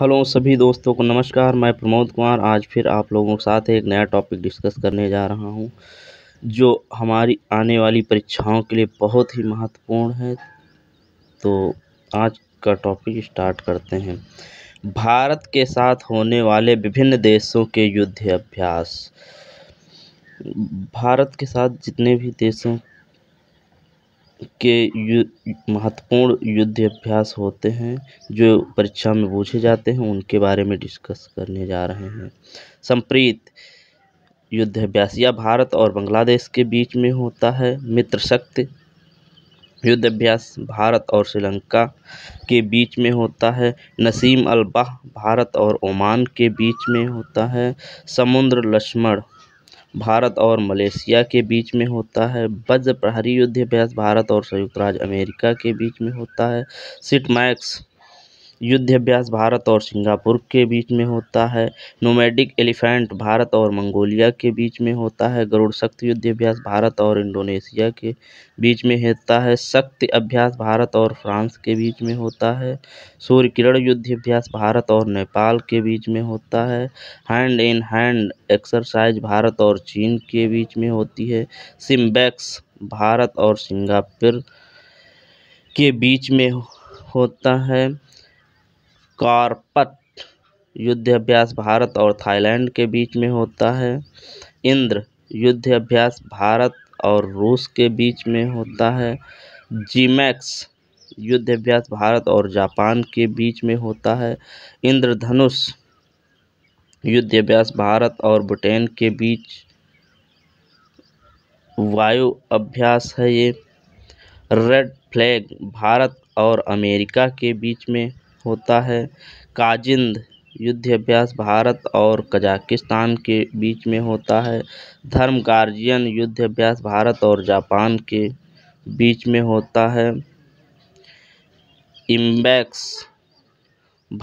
hello सभी दोस्तों को नमस्कार मैं प्रमोद कुमार आज फिर आप लोगों के साथ एक नया टॉपिक डिस्कस करने जा रहा हूं जो हमारी आने वाली परीक्षाओं के लिए बहुत ही महत्वपूर्ण है तो आज का टॉपिक स्टार्ट करते हैं भारत के साथ होने वाले विभिन्न देशों के युद्ध अभ्यास भारत के साथ जितने भी देशों के यु महत्वपूर्ण युद्धाभ्यास होते हैं जो परीक्षा में पूछे जाते हैं उनके बारे में डिस्कस करने जा रहे हैं संप्रीत युद्धाभ्यास यह भारत और बांग्लादेश के बीच में होता है मित्र शक्ति युद्धाभ्यास भारत और श्रीलंका के बीच में होता है नसीम अलबाह भारत और ओमान के बीच में होता है समुद्र लक्ष्मण भारत और मलेशिया के बीच में होता है वज्रप्रहरी युद्ध अभ्यास भारत और संयुक्त राज्य अमेरिका के बीच में होता है सिटमैक्स युद्धाभ्यास भारत और सिंगापुर के बीच में होता है नोमैडिक एलिफेंट भारत और मंगोलिया के बीच में होता है गरुड़ शक्ति युद्धाभ्यास भारत और इंडोनेशिया के बीच में होता है शक्ति अभ्यास भारत और फ्रांस के बीच में होता है सूर्य किरण युद्धाभ्यास भारत और नेपाल के बीच में होता है hand in hand exercise Bharat और चीन के बीच में होती है सिम्बैक्स भारत और सिंगापुर के बीच में होता है युद्ध युद्धाभ्यास भारत और थाईलैंड के बीच में होता है इंद्र युद्धाभ्यास भारत और रूस के बीच में होता है जीमैक्स युद्धाभ्यास भारत और जापान के बीच में होता है इंद्रधनुष युद्धाभ्यास भारत और ब्रिटेन के बीच वायु अभ्यास है ये रेड फ्लैग भारत और अमेरिका के बीच में होता है काजिंद युद्धाभ्यास भारत और कजाकिस्तान के बीच में होता है धर्म युद्ध युद्धाभ्यास भारत और जापान के बीच में होता है इम्बैक्स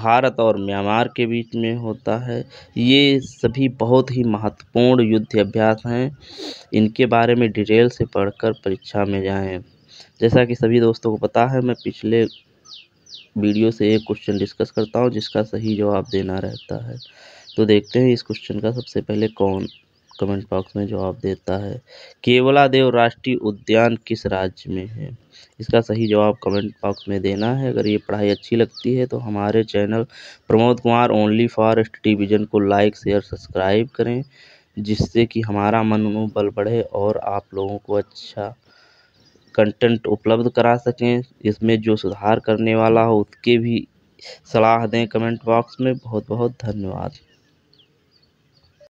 भारत और म्यांमार के बीच में होता है ये सभी बहुत ही महत्वपूर्ण युद्धाभ्यास हैं इनके बारे में डिटेल से पढ़कर परीक्षा में जाएं जैसा कि सभी दोस्तों को पता है मैं पिछले वीडियो से एक क्वेश्चन डिस्कस करता हूँ जिसका सही जवाब देना रहता है तो देखते हैं इस क्वेश्चन का सबसे पहले कौन कमेंट बॉक्स में जवाब देता है केवला देव राष्ट्रीय उद्यान किस राज्य में है इसका सही जवाब कमेंट बॉक्स में देना है अगर ये पढ़ाई अच्छी लगती है तो हमारे channel Pramod Kumar only for division को लाइक शेयर सब्सक्राइब करें जिससे कि हमारा मनोबल बढ़े और आप लोगों को अच्छा कंटेंट उपलब्ध करा सकें इसमें जो सुधार करने वाला हो उसके भी सलाह दें कमेंट बॉक्स में बहुत बहुत धन्यवाद